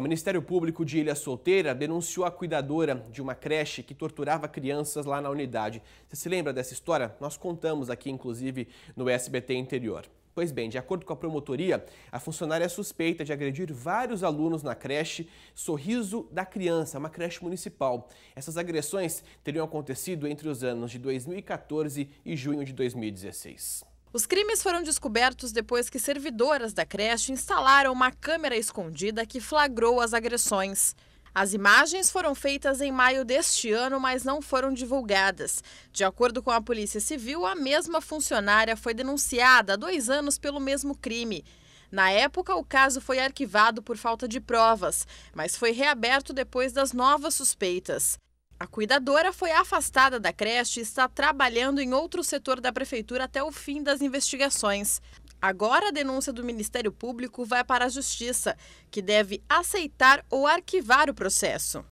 O Ministério Público de Ilha Solteira denunciou a cuidadora de uma creche que torturava crianças lá na unidade. Você se lembra dessa história? Nós contamos aqui, inclusive, no SBT Interior. Pois bem, de acordo com a promotoria, a funcionária é suspeita de agredir vários alunos na creche Sorriso da Criança, uma creche municipal. Essas agressões teriam acontecido entre os anos de 2014 e junho de 2016. Os crimes foram descobertos depois que servidoras da creche instalaram uma câmera escondida que flagrou as agressões. As imagens foram feitas em maio deste ano, mas não foram divulgadas. De acordo com a Polícia Civil, a mesma funcionária foi denunciada há dois anos pelo mesmo crime. Na época, o caso foi arquivado por falta de provas, mas foi reaberto depois das novas suspeitas. A cuidadora foi afastada da creche e está trabalhando em outro setor da prefeitura até o fim das investigações. Agora, a denúncia do Ministério Público vai para a Justiça, que deve aceitar ou arquivar o processo.